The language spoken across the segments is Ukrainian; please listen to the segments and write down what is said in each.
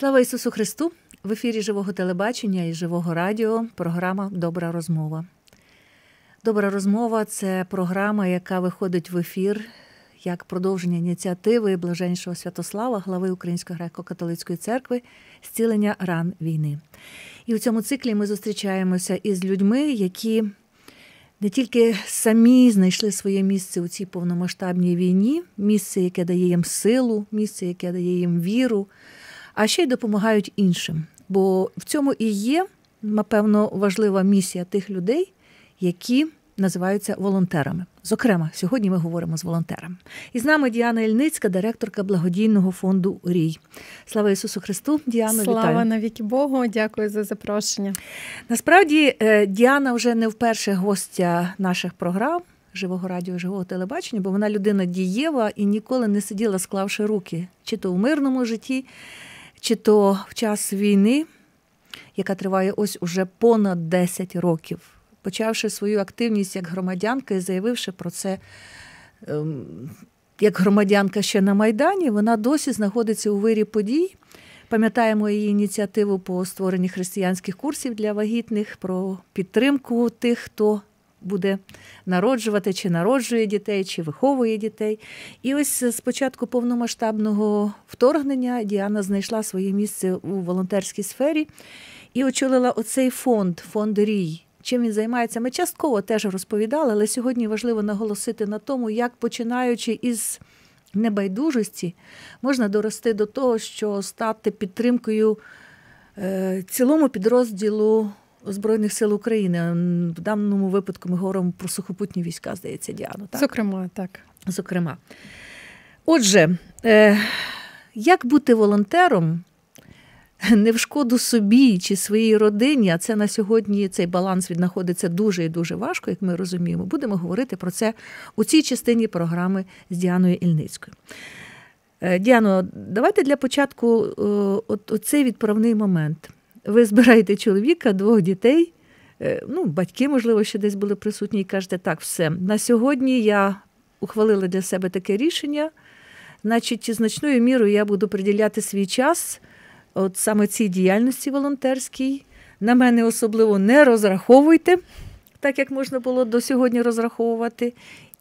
Слава Ісусу Христу! В ефірі живого телебачення і живого радіо. Програма Добра розмова. Добра розмова це програма, яка виходить в ефір як продовження ініціативи блаженшого Святослава, глави Української греко-католицької церкви, зцілення ран війни. І у цьому циклі ми зустрічаємося із людьми, які не тільки самі знайшли своє місце у цій повномасштабній війні, місце, яке дає їм силу, місце, яке дає їм віру а ще й допомагають іншим. Бо в цьому і є, напевно, важлива місія тих людей, які називаються волонтерами. Зокрема, сьогодні ми говоримо з волонтерами. І з нами Діана Ільницька, директорка благодійного фонду Рій. Слава Ісусу Христу! Діана, Слава вітаю. навіки Богу, дякую за запрошення. Насправді, е, Діана вже не вперше гостя наших програм. Живого радіо, живого телебачення, бо вона людина дієва і ніколи не сиділа, склавши руки, чи то в мирному житті, чи то в час війни, яка триває ось уже понад 10 років, почавши свою активність як громадянка і заявивши про це. Ем, як громадянка ще на Майдані, вона досі знаходиться у вирі подій. Пам'ятаємо її ініціативу по створенні християнських курсів для вагітних, про підтримку тих, хто буде народжувати, чи народжує дітей, чи виховує дітей. І ось з початку повномасштабного вторгнення Діана знайшла своє місце у волонтерській сфері і очолила оцей фонд фонд Рій. Чим він займається, ми частково теж розповідали, але сьогодні важливо наголосити на тому, як починаючи із небайдужості, можна дорости до того, що стати підтримкою е, цілому підрозділу Збройних сил України в даному випадку ми говоримо про сухопутні війська, здається, Діано. Так? Зокрема, так. Зокрема. Отже, е, як бути волонтером не в шкоду собі чи своїй родині, а це на сьогодні цей баланс віднаходиться дуже і дуже важко, як ми розуміємо. Будемо говорити про це у цій частині програми з Діаною Ільницькою. Е, Діано, давайте для початку е, оцей відправний момент ви збираєте чоловіка, двох дітей, е, ну, батьки, можливо, ще десь були присутні, і кажете, так, все. На сьогодні я ухвалила для себе таке рішення, значить, значною мірою я буду приділяти свій час от саме цій діяльності волонтерській. На мене особливо не розраховуйте, так як можна було до сьогодні розраховувати.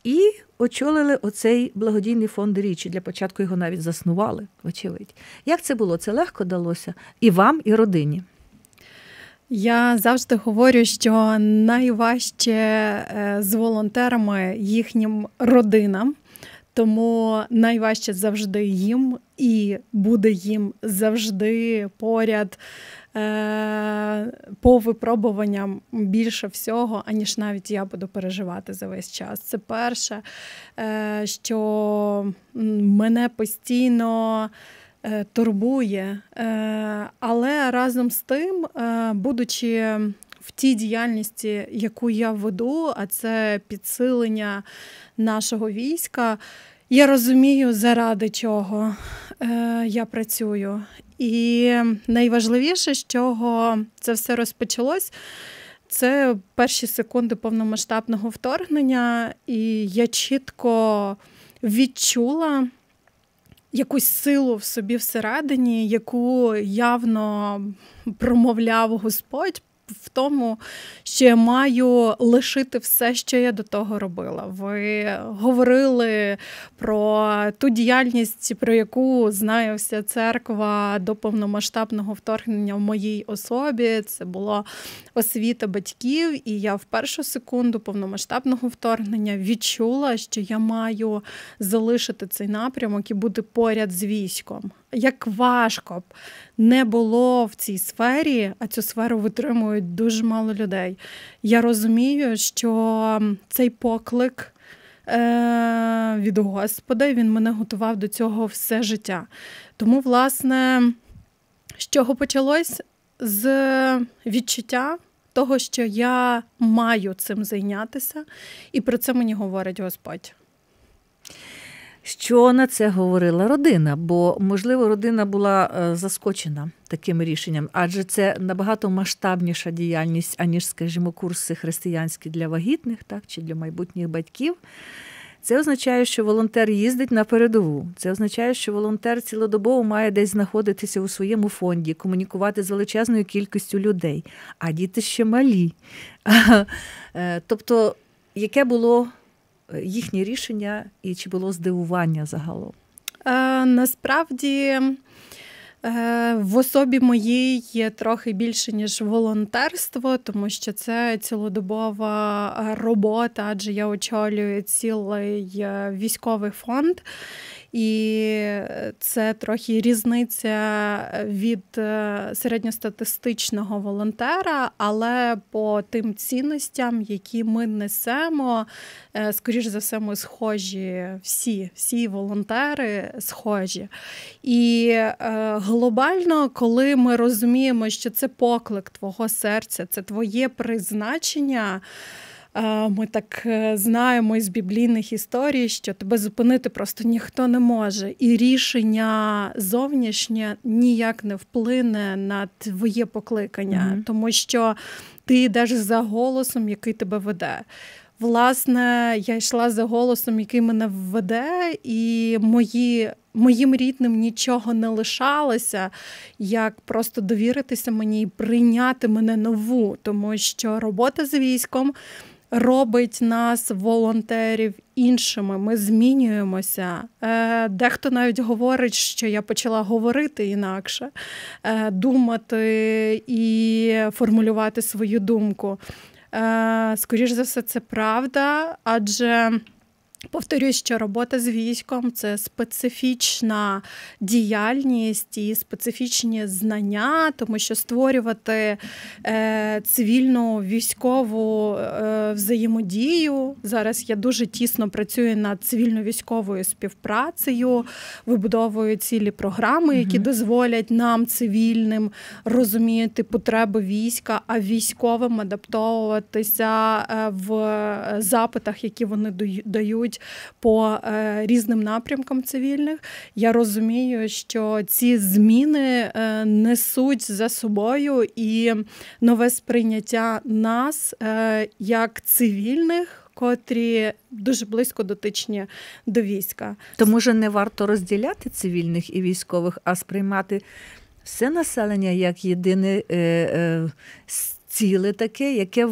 І очолили оцей благодійний фонд Річі Для початку його навіть заснували, очевидь. Як це було? Це легко далося і вам, і родині. Я завжди говорю, що найважче е, з волонтерами їхнім родинам, тому найважче завжди їм і буде їм завжди поряд е, по випробуванням більше всього, аніж навіть я буду переживати за весь час. Це перше, е, що мене постійно. Е, турбує. Е, але разом з тим, е, будучи в тій діяльності, яку я веду, а це підсилення нашого війська, я розумію, заради чого я працюю. І найважливіше, з чого це все розпочалось. Це перші секунди повномасштабного вторгнення, і я чітко відчула якусь силу в собі всередині, яку явно промовляв Господь в тому, що я маю лишити все, що я до того робила. Ви говорили про ту діяльність, про яку знає вся церква до повномасштабного вторгнення в моїй особі. Це була освіта батьків, і я в першу секунду повномасштабного вторгнення відчула, що я маю залишити цей напрямок і бути поряд з військом як важко б не було в цій сфері, а цю сферу витримують дуже мало людей. Я розумію, що цей поклик. Е, від Господа, і він мене готував до цього все життя. Тому, власне, з чого почалось? З відчуття того, що я маю цим зайнятися, і про це мені говорить Господь. Що на це говорила родина? Бо, можливо, родина була е, заскочена таким рішенням, адже це набагато масштабніша діяльність, аніж, скажімо, курси християнські для вагітних, так чи для майбутніх батьків. Це означає, що волонтер їздить на передову. Це означає, що волонтер цілодобово має десь знаходитися у своєму фонді, комунікувати з величезною кількістю людей, а діти ще малі. Е, тобто, яке було їхнє рішення і чи було здивування загалом? Е, насправді. Е, в особі моїй є трохи більше ніж волонтерство, тому що це цілодобова робота, адже я очолюю цілий е, військовий фонд. І е, це трохи різниця від е, середньостатистичного волонтера, але по тим цінностям, які ми несемо, е, скоріш за все, ми схожі всі, всі волонтери схожі. І глобально, коли ми розуміємо, що це поклик твого серця, це твоє призначення. Ми так е, знаємо із біблійних історій, що тебе зупинити просто ніхто не може, і рішення зовнішнє ніяк не вплине на твоє покликання, mm-hmm. тому що ти йдеш за голосом, який тебе веде. Власне, я йшла за голосом, який мене веде, і мої, моїм рідним нічого не лишалося, як просто довіритися мені і прийняти мене нову, тому що робота з військом робить нас волонтерів іншими. Ми змінюємося. Е, дехто навіть говорить, що я почала говорити інакше, е, думати і формулювати свою думку. Е, Скоріше за все, це правда, адже. Повторюсь, що робота з військом це специфічна діяльність і специфічні знання, тому що створювати е, цивільну військову е, взаємодію. Зараз я дуже тісно працюю над цивільно-військовою співпрацею, вибудовую цілі програми, які угу. дозволять нам, цивільним, розуміти потреби війська, а військовим адаптовуватися е, в е, запитах, які вони дають йдуть по е, різним напрямкам цивільних. Я розумію, що ці зміни е, несуть за собою і нове сприйняття нас е, як цивільних. Котрі дуже близько дотичні до війська, Тому може не варто розділяти цивільних і військових, а сприймати все населення як єдине е, е, ціле таке, яке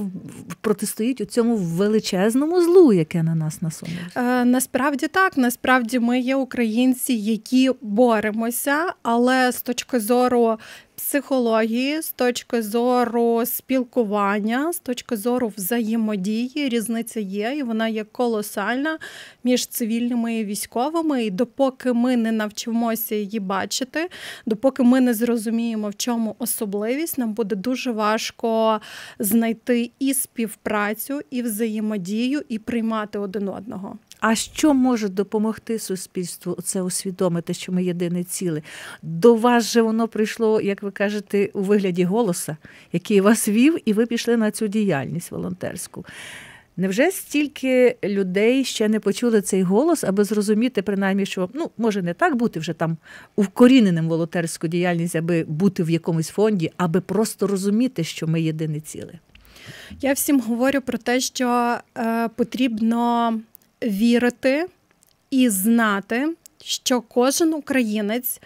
протистоїть у цьому величезному злу, яке на нас насунулося? Е, насправді так. Насправді ми є українці, які боремося, але з точки зору психології, з точки зору спілкування, з точки зору взаємодії, різниця є, і вона є колосальна між цивільними і військовими. І допоки ми не навчимося її бачити, допоки ми не зрозуміємо, в чому особливість, нам буде дуже важко знайти і співпрацю, і взаємодію, і приймати один одного. А що може допомогти суспільству це усвідомити, що ми єдине ціле? До вас же воно прийшло, як ви кажете, у вигляді голоса, який вас вів, і ви пішли на цю діяльність волонтерську. Невже стільки людей ще не почули цей голос, аби зрозуміти, принаймні, що ну може не так бути вже там укоріненим волонтерську діяльність, аби бути в якомусь фонді, аби просто розуміти, що ми єдине ціле? Я всім говорю про те, що е, потрібно вірити і знати, що кожен українець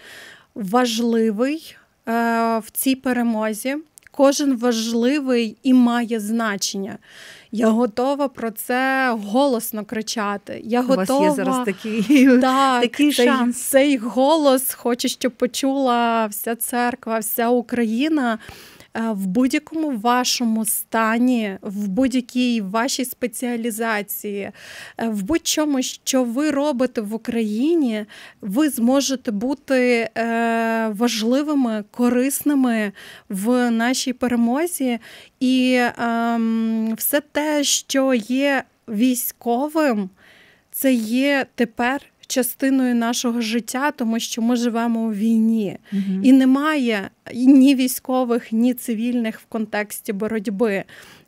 важливий е, в цій перемозі. Кожен важливий і має значення. Я готова про це голосно кричати. Я У готова... вас є зараз такий так, такий цей, шанс. Цей голос хочу, щоб почула вся церква, вся Україна. Е, в будь-якому вашому стані, в будь-якій вашій спеціалізації, е, в будь-чому, що ви робите в Україні, ви зможете бути е, важливими, корисними в нашій перемозі. І ем, все те, що є військовим, це є тепер частиною нашого життя, тому що ми живемо у війні, угу. і немає ні військових, ні цивільних в контексті боротьби.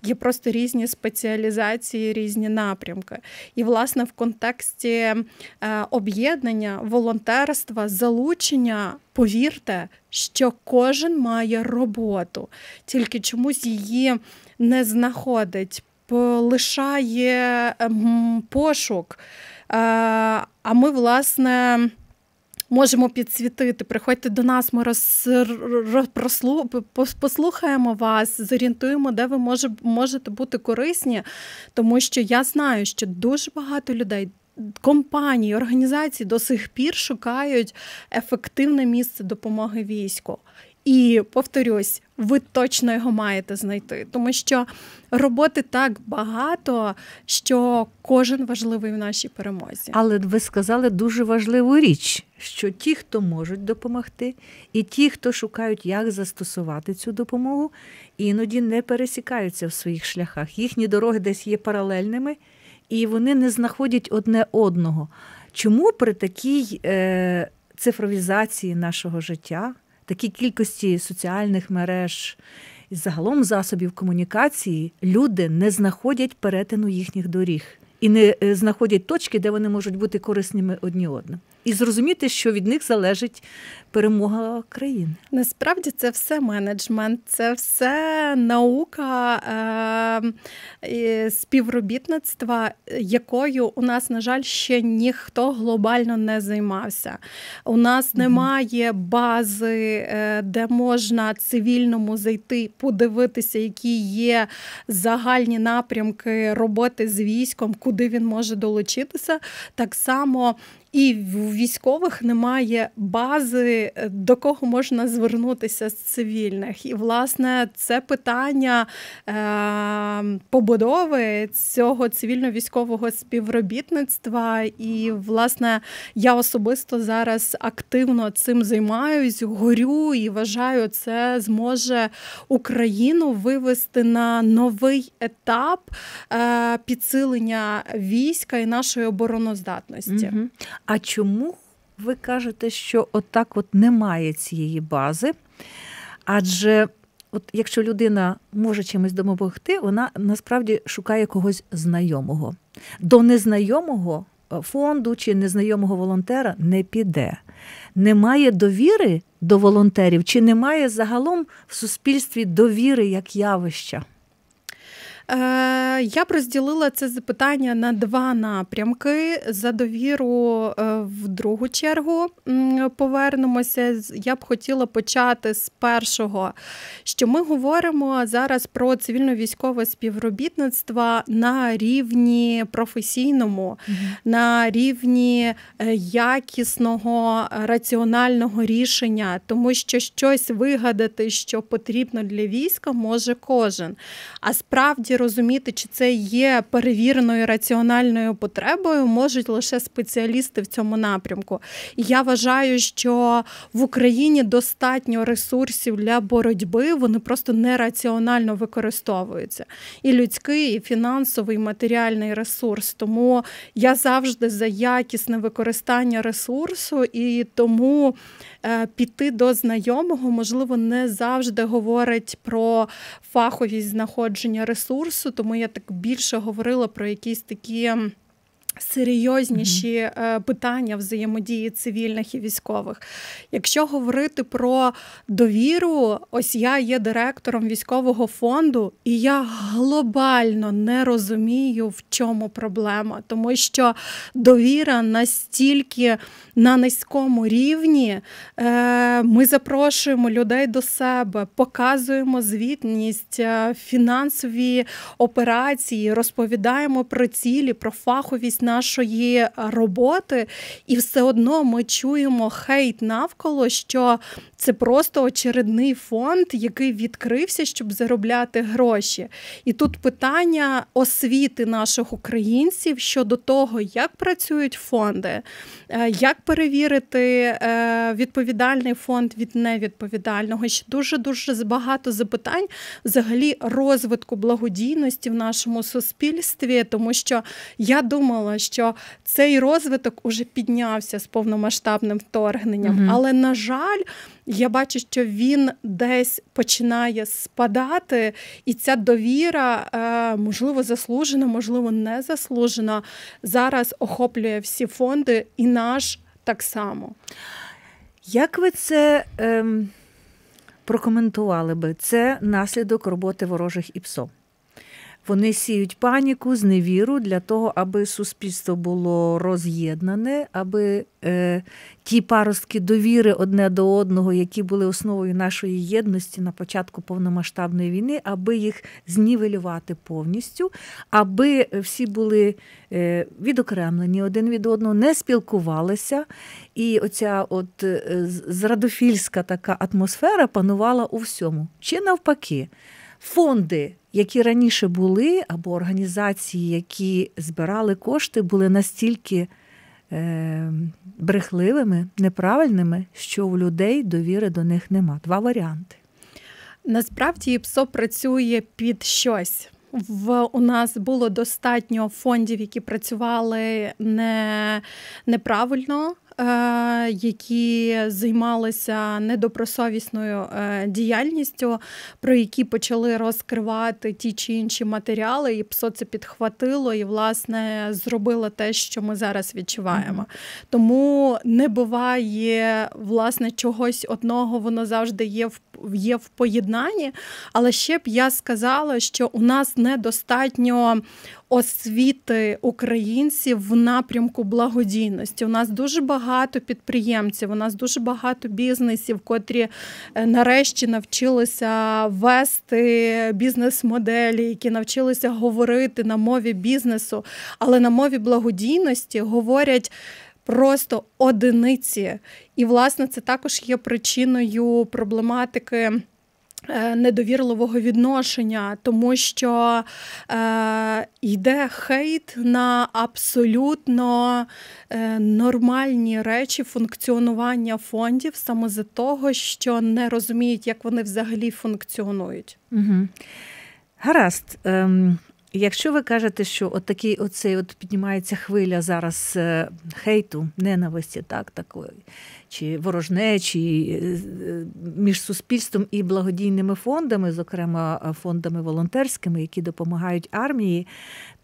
Є просто різні спеціалізації, різні напрямки. І, власне, в контексті е, об'єднання, волонтерства, залучення, повірте, що кожен має роботу, тільки чомусь її не знаходить, лишає ем, пошук. Е, а ми, власне, можемо підсвітити. Приходьте до нас, ми роз... прослу... послухаємо вас, зорієнтуємо, де ви може... можете бути корисні, тому що я знаю, що дуже багато людей. Компанії, організацій до сих пір шукають ефективне місце допомоги війську. І повторюсь, ви точно його маєте знайти, тому що роботи так багато, що кожен важливий в нашій перемозі. Але ви сказали дуже важливу річ, що ті, хто можуть допомогти, і ті, хто шукають, як застосувати цю допомогу, іноді не пересікаються в своїх шляхах. Їхні дороги десь є паралельними, і вони не знаходять одне одного. Чому при такій е, цифровізації нашого життя? такій кількості соціальних мереж і загалом засобів комунікації люди не знаходять перетину їхніх доріг і не е, знаходять точки, де вони можуть бути корисними одні одним і зрозуміти, що від них залежить перемога країни. Насправді це все менеджмент, це все наука е- співробітництва, якою у нас, на жаль, ще ніхто глобально не займався. У нас немає бази, е, де можна цивільному зайти, подивитися, які є загальні напрямки роботи з військом, куди він може долучитися. Так само і в військових немає бази, е, до кого можна звернутися з цивільних. І, власне, це питання е, побудови цього цивільно-військового співробітництва. І, власне, я особисто зараз активно цим займаюсь, горю і вважаю, це зможе Україну вивести на новий етап е, підсилення війська і нашої обороноздатності. Угу. А чому ви кажете, що отак от немає цієї бази? Адже от якщо людина може чимось допомогти, вона насправді шукає когось знайомого. До незнайомого е, фонду чи незнайомого волонтера не піде. Немає довіри до волонтерів, чи немає загалом в суспільстві довіри як явища? Е, я б розділила це запитання на два напрямки. За довіру е, в другу чергу повернемося. Я б хотіла почати з першого, що ми говоримо зараз про цивільно-військове співробітництво на рівні професійному, mm-hmm. на рівні е, якісного раціонального рішення, тому що щось вигадати, що потрібно для війська, може кожен. А справді сенсі розуміти, чи це є перевіреною раціональною потребою, можуть лише спеціалісти в цьому напрямку. І я вважаю, що в Україні достатньо ресурсів для боротьби, вони просто нераціонально використовуються. І людський, і фінансовий, і матеріальний ресурс. Тому я завжди за якісне використання ресурсу і тому. Е, піти до знайомого, можливо, не завжди говорить про фаховість знаходження ресурсу, тому я так більше говорила про якісь такі. Серйозніші mm-hmm. питання взаємодії цивільних і військових. Якщо говорити про довіру, ось я є директором військового фонду, і я глобально не розумію, в чому проблема, тому що довіра настільки на низькому рівні, е, ми запрошуємо людей до себе, показуємо звітність, е, фінансові операції, розповідаємо про цілі, про фаховість нашої роботи, і все одно ми чуємо хейт навколо, що це просто очередний фонд, який відкрився, щоб заробляти гроші. І тут питання освіти наших українців щодо того, як працюють фонди, е, як перевірити е, відповідальний фонд від невідповідального. Ще дуже дуже багато запитань взагалі розвитку благодійності в нашому суспільстві, тому що я думала що цей розвиток уже піднявся з повномасштабним вторгненням. mm Але на жаль, я бачу, що він десь починає спадати, і ця довіра, е, можливо, заслужена, можливо, не заслужена, зараз охоплює всі фонди, і наш так само. Як ви це ем, прокоментували би? Це наслідок роботи ворожих ІПСО. Вони сіють паніку, зневіру для того, аби суспільство було роз'єднане, аби е, ті паростки довіри одне до одного, які були основою нашої єдності на початку повномасштабної війни, аби їх знівелювати повністю, аби всі були е, відокремлені один від одного, не спілкувалися. І оця от е, зрадофільська така атмосфера панувала у всьому. Чи навпаки? фонди, які раніше були, або організації, які збирали кошти, були настільки е, брехливими, неправильними, що у людей довіри до них нема. Два варіанти. Насправді ПСО працює під щось. В у нас було достатньо фондів, які працювали не, неправильно. Е, які займалися недобросовісною е, діяльністю, про які почали розкривати ті чи інші матеріали, і ПСО це підхватило і власне зробило те, що ми зараз відчуваємо. Mm-hmm. Тому не буває власне чогось одного, воно завжди є в є в поєднанні. Але ще б я сказала, що у нас недостатньо освіти українців в напрямку благодійності. У нас дуже багато підприємців, у нас дуже багато бізнесів, котрі е, нарешті навчилися вести бізнес-моделі, які навчилися говорити на мові бізнесу, але на мові благодійності говорять. Просто одиниці, і власне це також є причиною проблематики. Е, недовірливого відношення, тому що е, йде хейт на абсолютно е, нормальні речі функціонування фондів саме за того, що не розуміють, як вони взагалі функціонують. Угу. Гаразд. Ем... Якщо ви кажете, що от такий оцей от піднімається хвиля зараз е, хейту, ненависті, так, такої, чи ворожнечі е, е, між суспільством і благодійними фондами, зокрема фондами волонтерськими, які допомагають армії,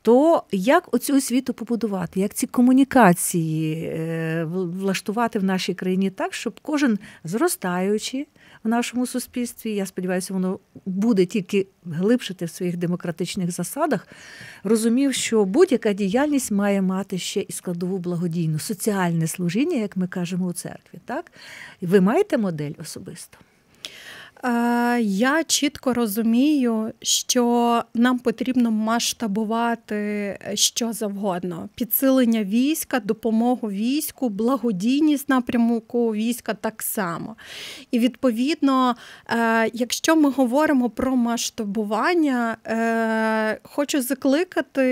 то як оцю освіту побудувати, як ці комунікації влаштувати в нашій країні так, щоб кожен зростаючи в нашому суспільстві. Я сподіваюся, воно буде тільки глибшити в своїх демократичних засадах. Розумів, що будь-яка діяльність має мати ще і складову благодійну, соціальне служіння, як ми кажемо у церкві. Так? І ви маєте модель особисто? Е, я чітко розумію, що нам потрібно масштабувати е, що завгодно: підсилення війська, допомогу війську, благодійність напрямку війська так само. І відповідно, е, якщо ми говоримо про масштабування, хочу закликати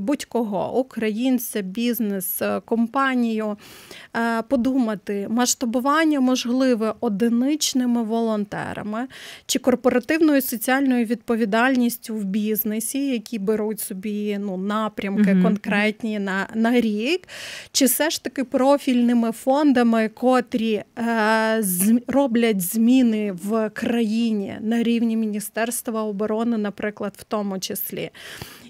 будь-кого українця, бізнес, компанію подумати, масштабування можливе одиничними волонтерами, волонтерами чи корпоративною соціальною відповідальністю в бізнесі, які беруть собі ну, напрямки mm конкретні на, на рік, чи все ж таки профільними фондами, котрі е, з, роблять зміни в країні на рівні Міністерства оборони, наприклад, в тому числі.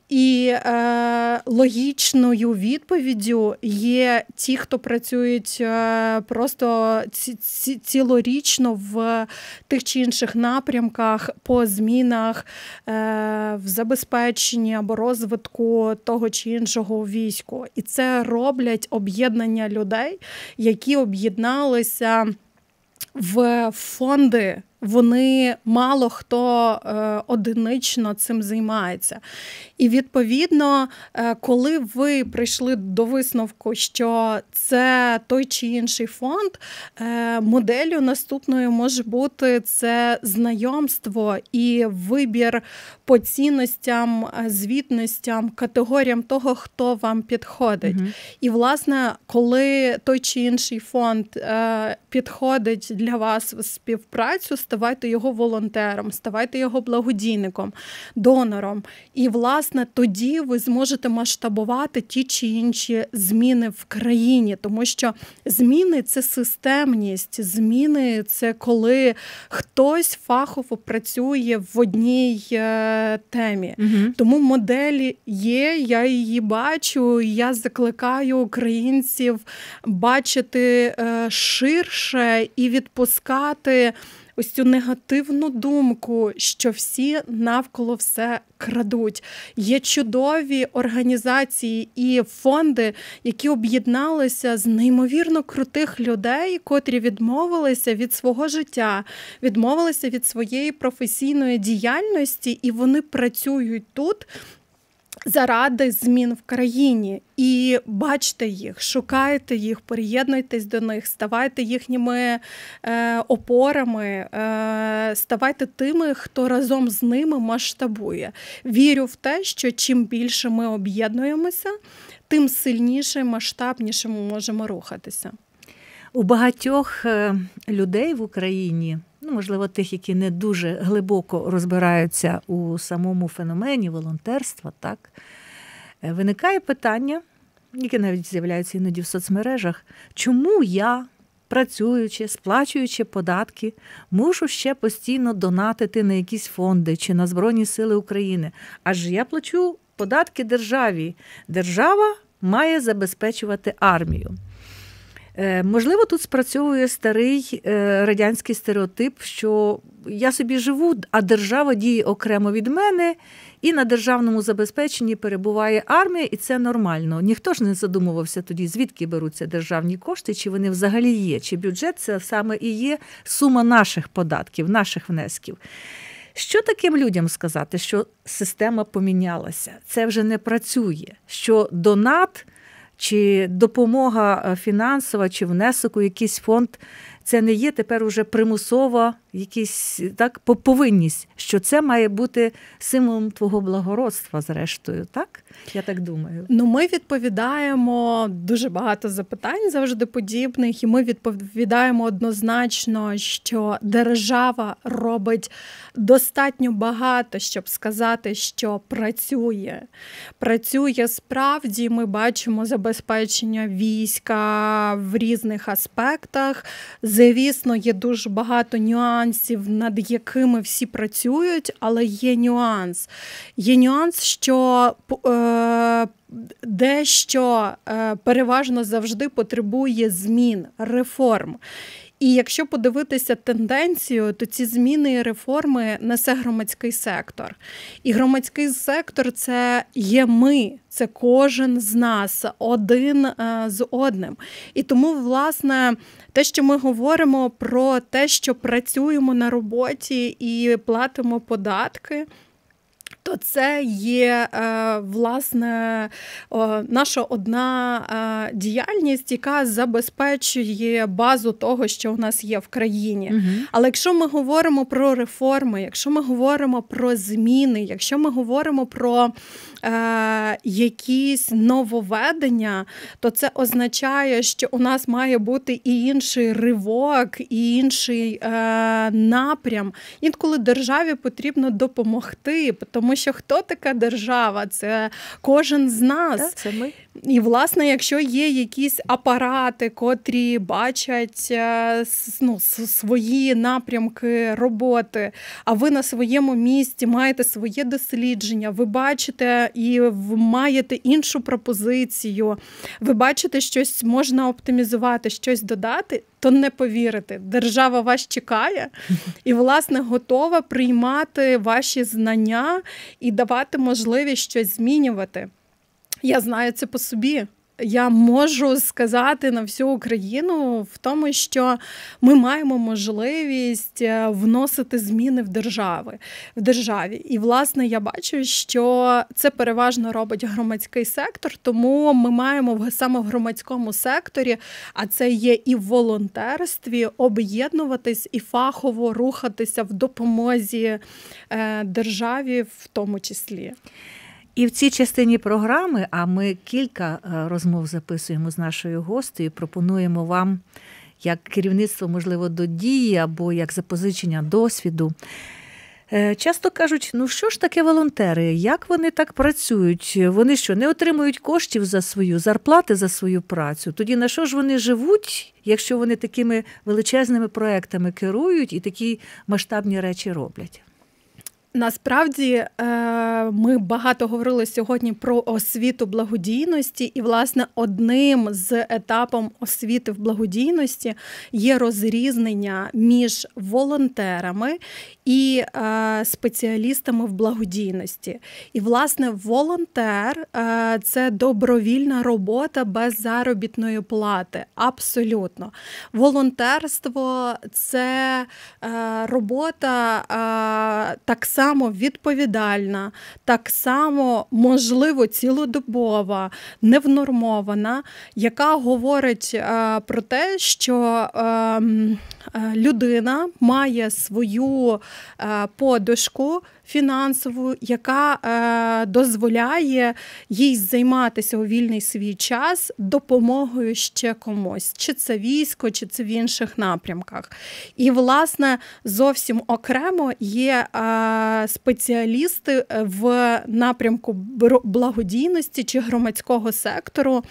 І е, логічною відповіддю є ті, хто працюють е, просто ці, ці, цілорічно в тих чи інших напрямках, по змінах е, в забезпеченні або розвитку того чи іншого війську. І це роблять об'єднання людей, які об'єдналися в фонди вони мало хто е, одинично цим займається. І відповідно, е, коли ви прийшли до висновку, що це той чи інший фонд, е, моделлю наступною може бути це знайомство і вибір по цінностям, звітностям, категоріям того, хто вам підходить. Угу. І, власне, коли той чи інший фонд підходить для вас в співпрацю з ставайте його волонтером, ставайте його благодійником, донором. І, власне, тоді ви зможете масштабувати ті чи інші зміни в країні, тому що зміни це системність, зміни це коли хтось фахово працює в одній е, темі. Угу. Тому моделі є, я її бачу. Я закликаю українців бачити е, ширше і відпускати ось цю негативну думку, що всі навколо все крадуть. Є чудові організації і фонди, які об'єдналися з неймовірно крутих людей, котрі відмовилися від свого життя, відмовилися від своєї професійної діяльності, і вони працюють тут заради змін в країні і бачте їх, шукайте їх, приєднуйтесь до них, ставайте їхніми е, опорами, е, ставайте тими, хто разом з ними масштабує. Вірю в те, що чим більше ми об'єднуємося, тим сильніше, масштабніше ми можемо рухатися. У багатьох е, людей в Україні ну, можливо, тих, які не дуже глибоко розбираються у самому феномені волонтерства, так е, виникає питання, яке навіть з'являється іноді в соцмережах, чому я, працюючи, сплачуючи податки, мушу ще постійно донатити на якісь фонди чи на Збройні Сили України? Аж я плачу податки державі. Держава має забезпечувати армію. Е, можливо, тут спрацьовує старий е, радянський стереотип, що я собі живу, а держава діє окремо від мене, і на державному забезпеченні перебуває армія, і це нормально. Ніхто ж не задумувався тоді, звідки беруться державні кошти, чи вони взагалі є, чи бюджет це саме і є сума наших податків, наших внесків. Що таким людям сказати, що система помінялася, це вже не працює, що донат чи допомога е, фінансова, чи внесок у якийсь фонд це не є тепер уже примусова якісь так повинність, що це має бути символом твого благородства, зрештою, так я так думаю. Ну ми відповідаємо дуже багато запитань завжди подібних, і ми відповідаємо однозначно, що держава робить достатньо багато, щоб сказати, що працює. Працює справді. Ми бачимо забезпечення війська в різних аспектах. Звісно, є дуже багато нюансів, над якими всі працюють, але є нюанс. Є нюанс, що е, дещо е, переважно завжди потребує змін, реформ. І якщо подивитися тенденцію, то ці зміни і реформи несе громадський сектор. І громадський сектор це є ми, це кожен з нас, один е, з одним. І тому, власне, те, що ми говоримо про те, що працюємо на роботі і платимо податки то це є е, власне наша одна е, діяльність, яка забезпечує базу того, що у нас є в країні. Угу. Але якщо ми говоримо про реформи, якщо ми говоримо про зміни, якщо ми говоримо про е, якісь нововведення, то це означає, що у нас має бути і інший ривок, і інший е, напрям. Інколи державі потрібно допомогти, тому що хто така держава? Це кожен з нас. Так, це ми. І, власне, якщо є якісь апарати, котрі бачать е, ну, свої напрямки роботи, а ви на своєму місці маєте своє дослідження, ви бачите і ви маєте іншу пропозицію, ви бачите, щось можна оптимізувати, щось додати, то не повірите. Держава вас чекає і, власне, готова приймати ваші знання і давати можливість щось змінювати. Я знаю це по собі я можу сказати на всю Україну в тому, що ми маємо можливість е, вносити зміни в держави в державі. І власне я бачу, що це переважно робить громадський сектор, тому ми маємо в саме в громадському секторі, а це є і в волонтерстві, об'єднуватись і фахово рухатися в допомозі е, державі, в тому числі. І в цій частині програми, а ми кілька е, розмов записуємо з нашою гостею, пропонуємо вам як керівництво, можливо, до дії або як запозичення досвіду. Е, часто кажуть, ну що ж таке волонтери? Як вони так працюють? Вони що не отримують коштів за свою зарплати за свою працю? Тоді на що ж вони живуть, якщо вони такими величезними проектами керують і такі масштабні речі роблять? Насправді е, ми багато говорили сьогодні про освіту благодійності, і власне одним з етапом освіти в благодійності є розрізнення між волонтерами і е, спеціалістами в благодійності. І, власне, волонтер е, це добровільна робота без заробітної плати. Абсолютно, волонтерство це робота так само само відповідальна, так само, можливо, цілодобова, невнормована, яка говорить е, про те, що е, Е, людина має свою е, подушку фінансову, яка е, дозволяє їй займатися у вільний свій час допомогою ще комусь, чи це військо, чи це в інших напрямках. І, власне, зовсім окремо є спеціалісти в напрямку благодійності чи громадського сектору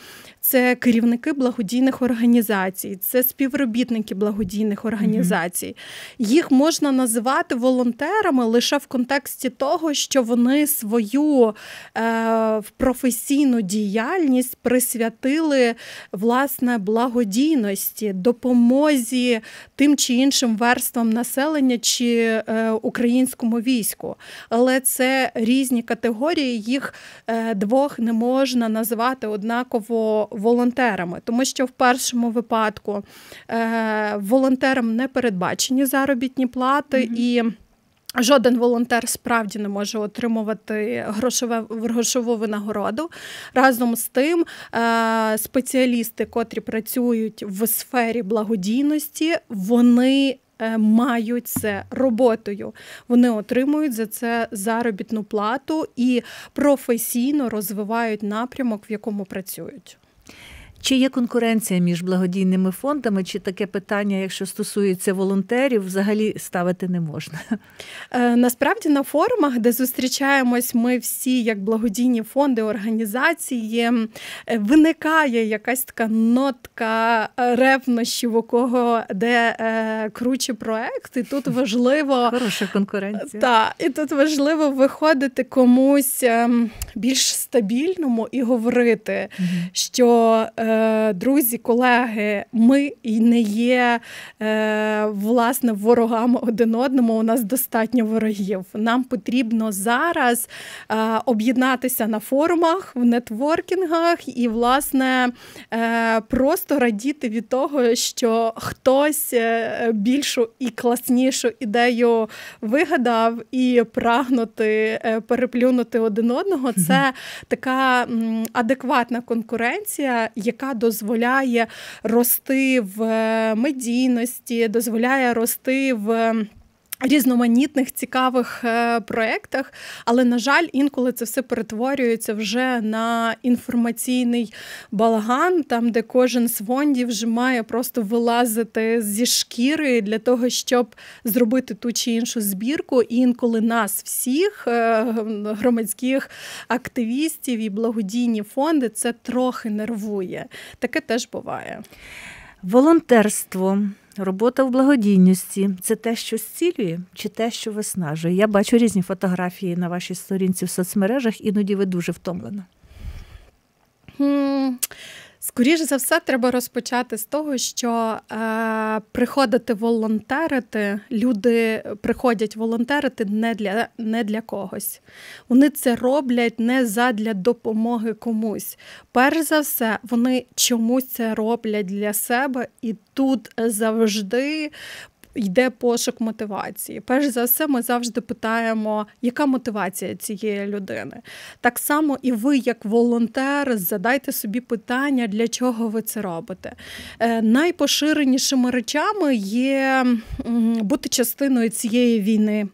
це керівники благодійних організацій, це співробітники благодійних організацій. Їх можна називати волонтерами лише в контексті того, що вони свою е, професійну діяльність присвятили власне благодійності, допомозі тим чи іншим верствам населення чи е, українському війську. Але це різні категорії, їх е, двох не можна назвати однаково волонтерами, тому що в першому випадку е, волонтерам не передбачені заробітні плати mm-hmm. і. Жоден волонтер справді не може отримувати грошове грошову винагороду. Разом з тим, е, спеціалісти, котрі працюють в сфері благодійності, вони е, мають це роботою. Вони отримують за це заробітну плату і професійно розвивають напрямок, в якому працюють. Чи є конкуренція між благодійними фондами, чи таке питання, якщо стосується волонтерів, взагалі ставити не можна? Е, насправді на форумах, де зустрічаємось, ми всі, як благодійні фонди, організації, е, виникає якась така нотка е, ревнощів, у кого де круче проект, і тут важливо хороша конкуренція. Та, і тут важливо виходити комусь ем, більш стабільному і говорити, угу. що е, друзі, колеги, ми і не є е, власне ворогами один одному. У нас достатньо ворогів. Нам потрібно зараз е, об'єднатися на форумах, в нетворкінгах і, власне, е, просто радіти від того, що хтось е, більшу і класнішу ідею вигадав і прагнути е, переплюнути один одного. Це така адекватна конкуренція, яка дозволяє рости в е, медійності, дозволяє рости в. Різноманітних цікавих е, проєктах, але на жаль, інколи це все перетворюється вже на інформаційний балаган, там де кожен з фондів вже має просто вилазити зі шкіри для того, щоб зробити ту чи іншу збірку. І інколи нас, всіх е, громадських активістів і благодійні фонди, це трохи нервує. Таке теж буває. Волонтерство. Робота в благодійності це те, що зцілює, чи те, що виснажує. Я бачу різні фотографії на вашій сторінці в соцмережах, іноді ви дуже втомлена. Скоріше за все, треба розпочати з того, що е, приходити волонтерити, люди приходять волонтерити не для не для когось. Вони це роблять не задля допомоги комусь. Перш за все, вони чомусь це роблять для себе, і тут завжди йде пошук мотивації. Перш за все, ми завжди питаємо, яка мотивація цієї людини. Так само і ви, як волонтер, задайте собі питання, для чого ви це робите. Е, найпоширенішими речами є бути частиною цієї війни.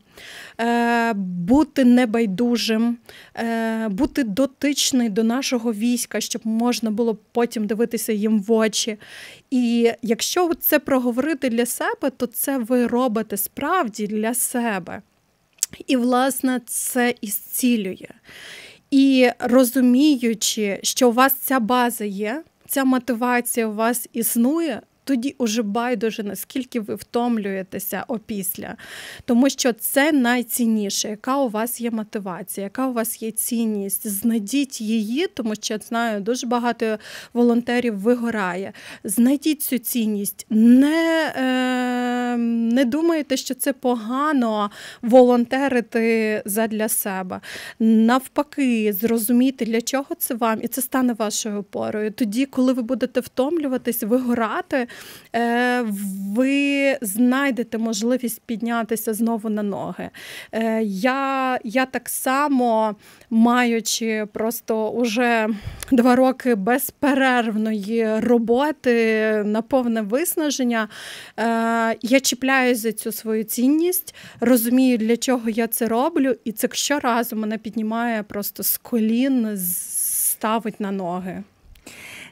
Е, бути небайдужим, е, бути дотичний до нашого війська, щоб можна було потім дивитися їм в очі. І якщо це проговорити для себе, то це ви робите справді для себе. І, власне, це і зцілює. І розуміючи, що у вас ця база є, ця мотивація у вас існує, тоді уже байдуже наскільки ви втомлюєтеся опісля, тому що це найцінніше, яка у вас є мотивація, яка у вас є цінність. Знайдіть її, тому що я знаю, дуже багато волонтерів вигорає. Знайдіть цю цінність, не е, не думайте, що це погано волонтерити задля себе. Навпаки, зрозуміти, для чого це вам, і це стане вашою опорою. Тоді, коли ви будете втомлюватись, вигорати, Е, ви знайдете можливість піднятися знову на ноги. Е, я я так само, маючи просто уже два роки безперервної роботи на повне виснаження, е, я чіпляюся за цю свою цінність, розумію, для чого я це роблю, і це щоразу мене піднімає просто з колін, ставить на ноги.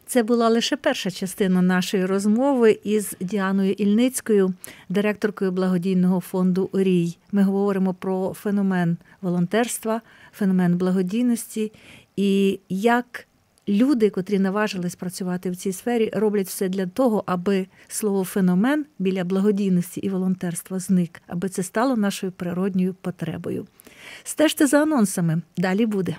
Це була лише перша частина нашої розмови із Діаною Ільницькою, директоркою благодійного фонду Рій. Ми говоримо про феномен волонтерства, феномен благодійності і як люди, котрі наважились працювати в цій сфері, роблять все для того, аби слово феномен біля благодійності і волонтерства зник, аби це стало нашою природньою потребою. Стежте за анонсами. Далі буде.